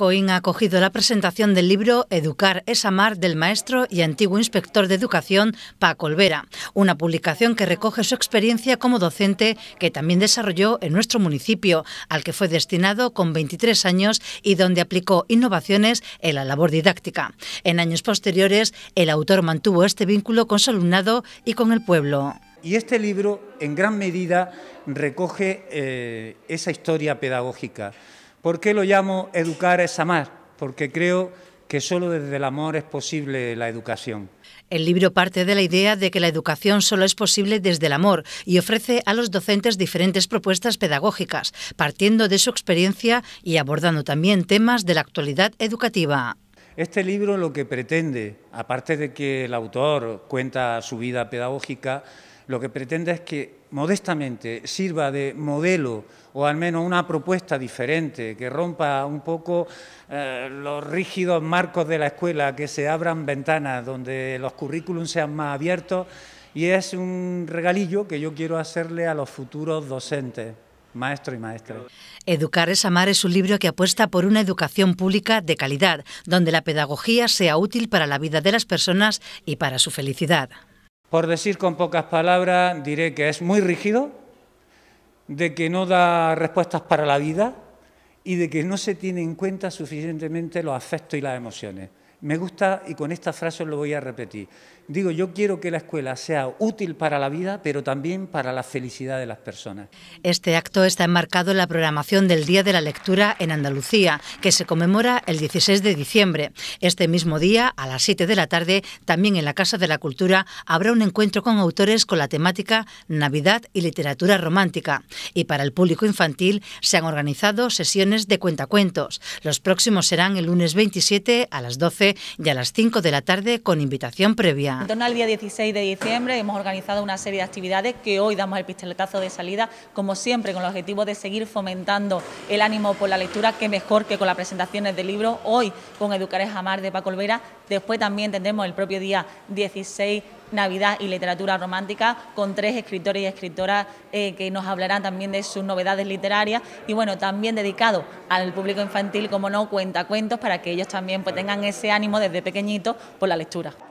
Coín ha acogido la presentación del libro Educar es amar del maestro y antiguo inspector de educación Paco Olvera, una publicación que recoge su experiencia como docente que también desarrolló en nuestro municipio, al que fue destinado con 23 años y donde aplicó innovaciones en la labor didáctica. En años posteriores, el autor mantuvo este vínculo con su alumnado y con el pueblo. Y este libro, en gran medida, recoge eh, esa historia pedagógica. ¿Por qué lo llamo educar es amar? Porque creo que solo desde el amor es posible la educación. El libro parte de la idea de que la educación solo es posible desde el amor y ofrece a los docentes diferentes propuestas pedagógicas, partiendo de su experiencia y abordando también temas de la actualidad educativa. Este libro lo que pretende, aparte de que el autor cuenta su vida pedagógica, lo que pretende es que modestamente sirva de modelo o al menos una propuesta diferente, que rompa un poco eh, los rígidos marcos de la escuela, que se abran ventanas donde los currículums sean más abiertos y es un regalillo que yo quiero hacerle a los futuros docentes. Maestro y maestra. Educar es amar es un libro que apuesta por una educación pública de calidad, donde la pedagogía sea útil para la vida de las personas y para su felicidad. Por decir con pocas palabras, diré que es muy rígido, de que no da respuestas para la vida y de que no se tiene en cuenta suficientemente los afectos y las emociones. Me gusta, y con esta frase lo voy a repetir, Digo, yo quiero que la escuela sea útil para la vida, pero también para la felicidad de las personas. Este acto está enmarcado en la programación del Día de la Lectura en Andalucía, que se conmemora el 16 de diciembre. Este mismo día, a las 7 de la tarde, también en la Casa de la Cultura, habrá un encuentro con autores con la temática Navidad y literatura romántica. Y para el público infantil se han organizado sesiones de cuentacuentos. Los próximos serán el lunes 27 a las 12 y a las 5 de la tarde con invitación previa. En torno al día 16 de diciembre hemos organizado una serie de actividades que hoy damos el pistoletazo de salida, como siempre, con el objetivo de seguir fomentando el ánimo por la lectura, que mejor que con las presentaciones de libros. Hoy con Educar es Amar de Paco Olvera, después también tendremos el propio día 16 Navidad y literatura romántica, con tres escritores y escritoras eh, que nos hablarán también de sus novedades literarias y bueno, también dedicado al público infantil, como no, cuenta cuentos para que ellos también pues, tengan ese ánimo desde pequeñitos por la lectura.